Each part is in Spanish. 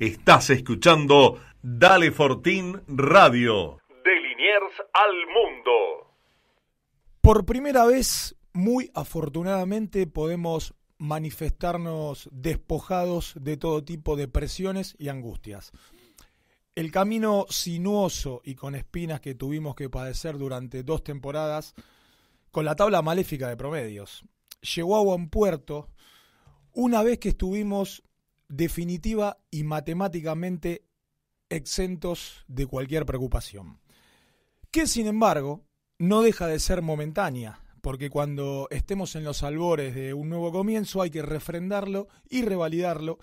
Estás escuchando Dale Fortín Radio. De Liniers al Mundo. Por primera vez, muy afortunadamente, podemos manifestarnos despojados de todo tipo de presiones y angustias. El camino sinuoso y con espinas que tuvimos que padecer durante dos temporadas, con la tabla maléfica de promedios, llegó a buen puerto una vez que estuvimos definitiva y matemáticamente exentos de cualquier preocupación. Que sin embargo no deja de ser momentánea, porque cuando estemos en los albores de un nuevo comienzo hay que refrendarlo y revalidarlo,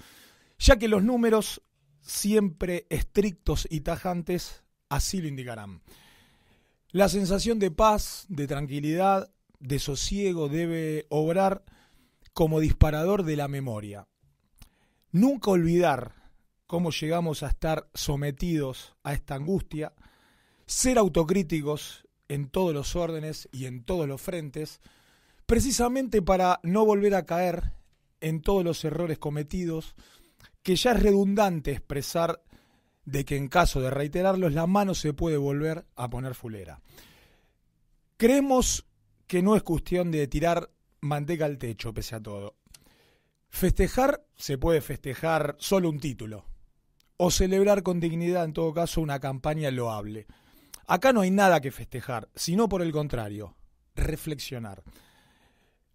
ya que los números siempre estrictos y tajantes así lo indicarán. La sensación de paz, de tranquilidad, de sosiego debe obrar como disparador de la memoria, Nunca olvidar cómo llegamos a estar sometidos a esta angustia, ser autocríticos en todos los órdenes y en todos los frentes, precisamente para no volver a caer en todos los errores cometidos, que ya es redundante expresar de que en caso de reiterarlos la mano se puede volver a poner fulera. Creemos que no es cuestión de tirar manteca al techo, pese a todo. Festejar se puede festejar solo un título o celebrar con dignidad en todo caso una campaña loable. Acá no hay nada que festejar, sino por el contrario, reflexionar.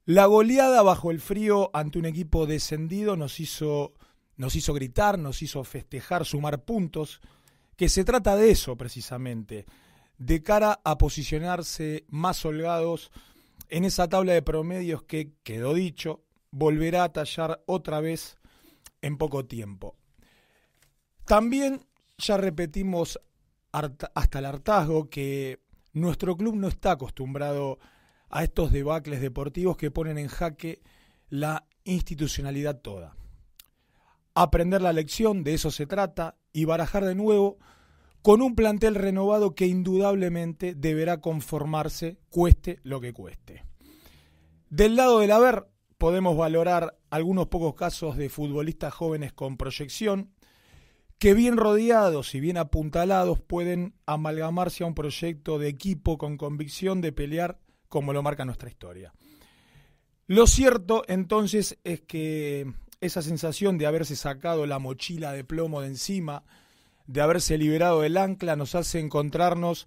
La goleada bajo el frío ante un equipo descendido nos hizo, nos hizo gritar, nos hizo festejar, sumar puntos, que se trata de eso precisamente, de cara a posicionarse más holgados en esa tabla de promedios que, quedó dicho, volverá a tallar otra vez en poco tiempo. También ya repetimos hasta el hartazgo que nuestro club no está acostumbrado a estos debacles deportivos que ponen en jaque la institucionalidad toda. Aprender la lección, de eso se trata, y barajar de nuevo con un plantel renovado que indudablemente deberá conformarse, cueste lo que cueste. Del lado del haber, podemos valorar algunos pocos casos de futbolistas jóvenes con proyección que bien rodeados y bien apuntalados pueden amalgamarse a un proyecto de equipo con convicción de pelear como lo marca nuestra historia. Lo cierto entonces es que esa sensación de haberse sacado la mochila de plomo de encima, de haberse liberado del ancla, nos hace encontrarnos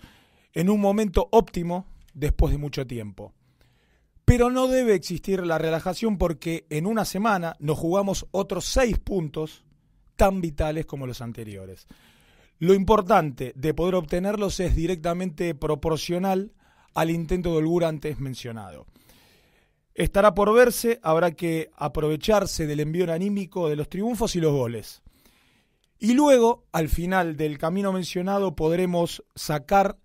en un momento óptimo después de mucho tiempo. Pero no debe existir la relajación porque en una semana nos jugamos otros seis puntos tan vitales como los anteriores. Lo importante de poder obtenerlos es directamente proporcional al intento de holgura antes mencionado. Estará por verse, habrá que aprovecharse del envío anímico de los triunfos y los goles. Y luego, al final del camino mencionado, podremos sacar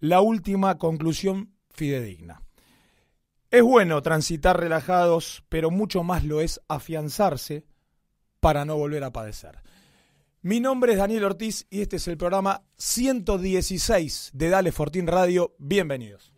la última conclusión fidedigna. Es bueno transitar relajados, pero mucho más lo es afianzarse para no volver a padecer. Mi nombre es Daniel Ortiz y este es el programa 116 de Dale Fortín Radio. Bienvenidos.